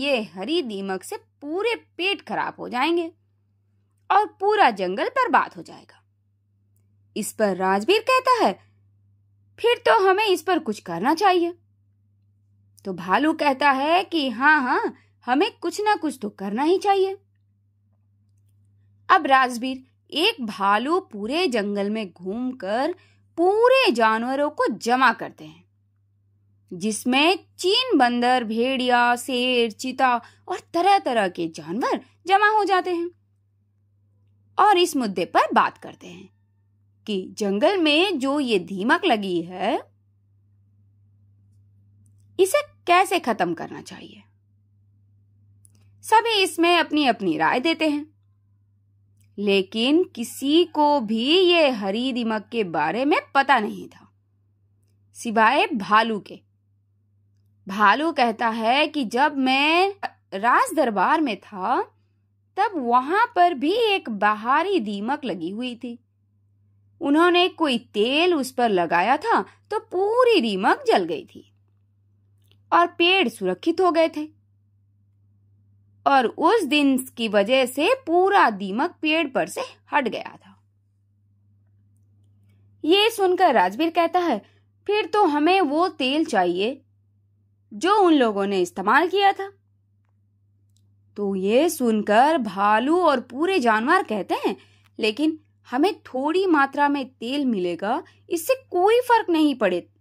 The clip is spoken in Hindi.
ये हरी दीमक से पूरे पेट खराब हो जाएंगे और पूरा जंगल बर्बाद हो जाएगा इस पर राजवीर कहता है फिर तो हमें इस पर कुछ करना चाहिए तो भालू कहता है कि हाँ हाँ हमें कुछ ना कुछ तो करना ही चाहिए अब राजवीर एक भालू पूरे जंगल में घूमकर पूरे जानवरों को जमा करते हैं जिसमें चीन बंदर भेड़िया शेर चीता और तरह तरह के जानवर जमा हो जाते हैं और इस मुद्दे पर बात करते हैं कि जंगल में जो ये धीमक लगी है इसे कैसे खत्म करना चाहिए सभी इसमें अपनी अपनी राय देते हैं लेकिन किसी को भी ये हरी दिमक के बारे में पता नहीं था सिवाय भालू के भालू कहता है कि जब मैं राज दरबार में था तब वहां पर भी एक बाहरी दीमक लगी हुई थी उन्होंने कोई तेल उस पर लगाया था तो पूरी दीमक जल गई थी और पेड़ सुरक्षित हो गए थे और उस दिन की वजह से पूरा दीमक पेड़ पर से हट गया था ये सुनकर राजवीर कहता है फिर तो हमें वो तेल चाहिए जो उन लोगों ने इस्तेमाल किया था तो ये सुनकर भालू और पूरे जानवर कहते हैं लेकिन हमें थोड़ी मात्रा में तेल मिलेगा इससे कोई फर्क नहीं पड़े